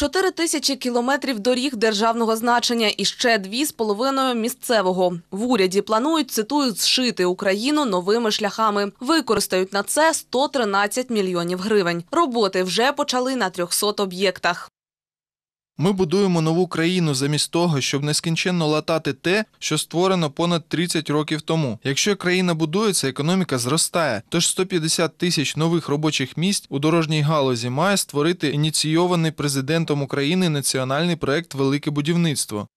4 тисячі кілометрів доріг державного значення і ще дві з половиною місцевого в уряді. Планують цитую зшити Україну новими шляхами. Використають на це 113 мільйонів гривень. Роботи вже почали на 300 об'єктах. Ми будуємо нову країну замість того, щоб нескінченно латати те, що створено понад 30 років тому. Якщо країна будується, економіка зростає. Тож 150 тисяч нових робочих місць у дорожній галузі має створити ініційований президентом України національний проект Велике будівництво.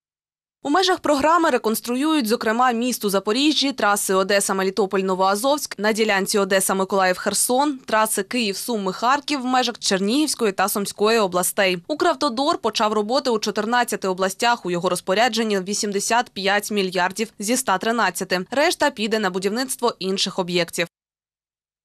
У межах програми реконструюють, зокрема, місту Запоріжжі, траси Одеса, Мелітополь, Новоазовськ на ділянці Одеса, Миколаїв, Херсон, траси Київ, Суми, Харків в межах Чернігівської та Сумської областей. Укравтодор почав роботи у 14 областях. У його розпорядженні 85 мільярдів зі 113. Решта піде на будівництво інших об'єктів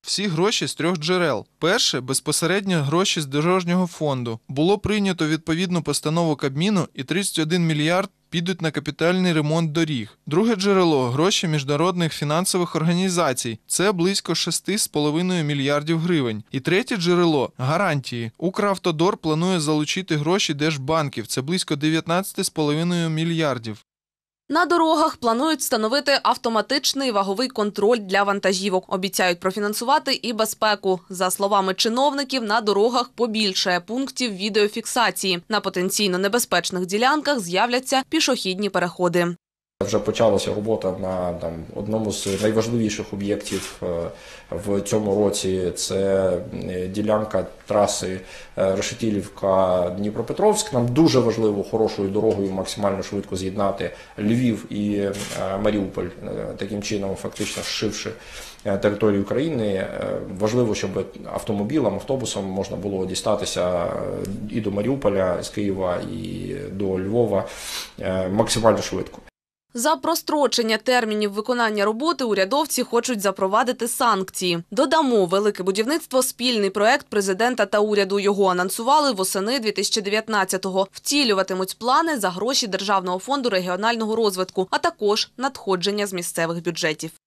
всі гроші з трьох джерел. Перше безпосередньо гроші з дорожнього фонду. Було прийнято відповідну постанову Кабміну і 31 мільярд. Підуть на капітальний ремонт доріг. Друге джерело гроші міжнародних фінансових організацій. Це близько 6,5 мільярдів гривень. І третє джерело гарантії. Укравтодор планує залучити гроші держбанків. Це близько 19,5 мільярдів. На дорогах планують встановити автоматичний ваговий контроль для вантажівок. Обіцяють профінансувати і безпеку. За словами чиновників, на дорогах побільшає пунктів відеофіксації. На потенційно небезпечних ділянках з'являться пішохідні переходи. Вже почалася робота на там одному з найважливіших об'єктів е, в цьому році. Це е, ділянка траси е, Решетілівка Дніпропетровськ. Нам дуже важливо хорошою дорогою максимально швидко з'єднати Львів і Маріуполь, таким чином, фактично зшивши територію України. Важливо, щоб автомобілам, автобусом можна було дістатися і до Маріуполя з Києва, і до Львова максимально швидко. За прострочення термінів виконання роботи урядовці хочуть запровадити санкції. Додамо велике будівництво спільний проект президента та уряду. Його анонсували восени 2019-го. Втілюватимуть плани за гроші Державного фонду регіонального розвитку, а також надходження з місцевих бюджетів.